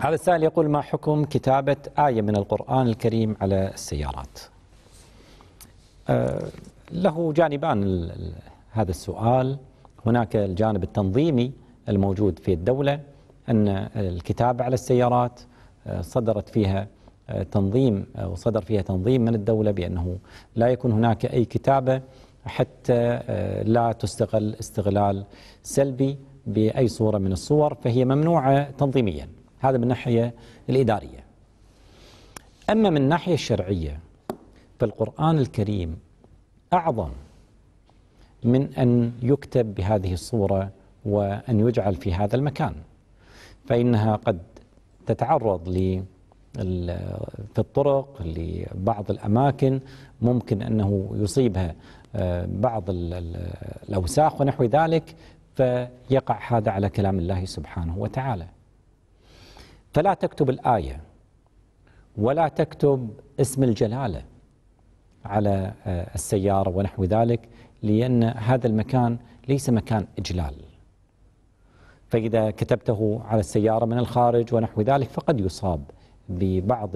هذا السائل يقول ما حكم كتابة آية من القرآن الكريم على السيارات آه، له جانبان هذا السؤال هناك الجانب التنظيمي الموجود في الدولة أن الكتابة على السيارات آه، صدرت فيها آه، تنظيم وصدر فيها تنظيم من الدولة بأنه لا يكون هناك أي كتابة حتى لا تستغل استغلال سلبي بأي صورة من الصور فهي ممنوعة تنظيمياً هذا من الناحية الإدارية أما من الناحية الشرعية فالقرآن الكريم أعظم من أن يكتب بهذه الصورة وأن يجعل في هذا المكان فإنها قد تتعرض ل في الطرق لبعض الأماكن ممكن أنه يصيبها آه، بعض الأوساخ ونحو ذلك فيقع هذا على كلام الله سبحانه وتعالى فلا تكتب الآية ولا تكتب اسم الجلالة على آه، السيارة ونحو ذلك لأن هذا المكان ليس مكان إجلال فإذا كتبته على السيارة من الخارج ونحو ذلك فقد يصاب ببعض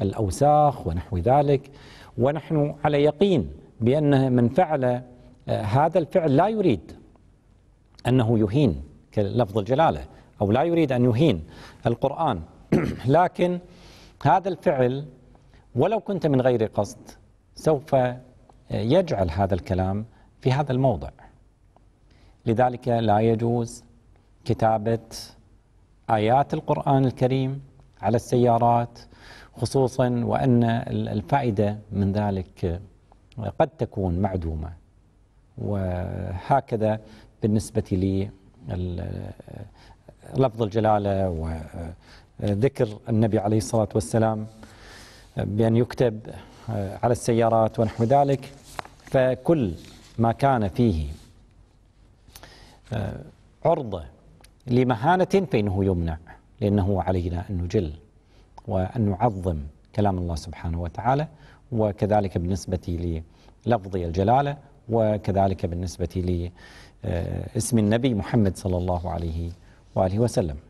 الأوساخ ونحو ذلك ونحن على يقين بأن من فعل آه، هذا الفعل لا يريد أنه يهين كلفظ الجلالة أو لا يريد أن يهين القرآن لكن هذا الفعل ولو كنت من غير قصد سوف آه، يجعل هذا الكلام في هذا الموضع لذلك لا يجوز كتابة آيات القرآن الكريم على السيارات خصوصا وأن الفائدة من ذلك آه، قد تكون معدومة وهكذا بالنسبة لي لفظ الجلالة وذكر النبي عليه الصلاة والسلام بأن يكتب على السيارات ونحو ذلك فكل ما كان فيه آه، عرضة لمهانة فإنه يمنع لأنه علينا أن نجل وأن نعظم كلام الله سبحانه وتعالى وكذلك بالنسبة للفظ الجلالة وكذلك بالنسبة لاسم آه، النبي محمد صلى الله عليه وآله وسلم